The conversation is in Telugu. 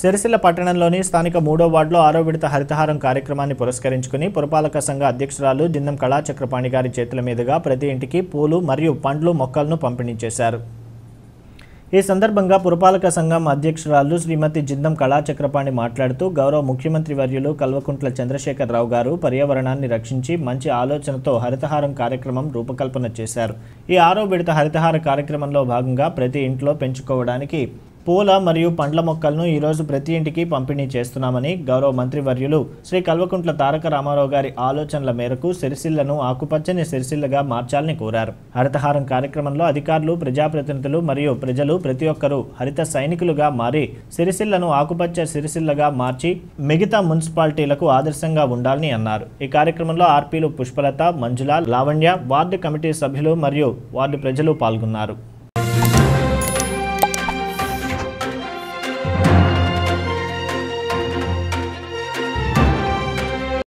సిరిసిల్ల పట్టణంలోని స్థానిక మూడో వార్డులో ఆరో విడత హరితహారం కార్యక్రమాన్ని పురస్కరించుకుని పురపాలక సంఘ అధ్యక్షురాలు దిన్నం కళాచక్రపాణి గారి చేతుల మీదుగా ప్రతి ఇంటికి పూలు మరియు పండ్లు మొక్కలను పంపిణీ చేశారు ఈ సందర్భంగా పురపాలక సంఘం అధ్యక్షురాలు శ్రీమతి జిందం కళాచక్రపాణి మాట్లాడుతూ గౌరవ ముఖ్యమంత్రి వర్యులు కల్వకుంట్ల చంద్రశేఖరరావు గారు పర్యావరణాన్ని రక్షించి మంచి ఆలోచనతో హరితహారం కార్యక్రమం రూపకల్పన చేశారు ఈ ఆరో విడత హరితహార కార్యక్రమంలో భాగంగా ప్రతి ఇంట్లో పెంచుకోవడానికి పూల మరియు పండ్ల మొక్కలను ఈరోజు ప్రతి ఇంటికి పంపిణీ చేస్తున్నామని గౌరవ మంత్రివర్యులు శ్రీ కల్వకుంట్ల తారక రామారావు గారి ఆలోచనల మేరకు సిరిసిల్లను ఆకుపచ్చని సిరిసిల్లగా మార్చాలని కోరారు హరితహారం కార్యక్రమంలో అధికారులు ప్రజాప్రతినిధులు మరియు ప్రజలు ప్రతి ఒక్కరూ హరిత సైనికులుగా మారి సిరిసిల్లను ఆకుపచ్చ సిరిసిల్లగా మార్చి మిగతా మున్సిపాలిటీలకు ఆదర్శంగా ఉండాలని అన్నారు ఈ కార్యక్రమంలో ఆర్పీలు పుష్పలత మంజుల లావణ్య వార్డు కమిటీ సభ్యులు మరియు వార్డు ప్రజలు పాల్గొన్నారు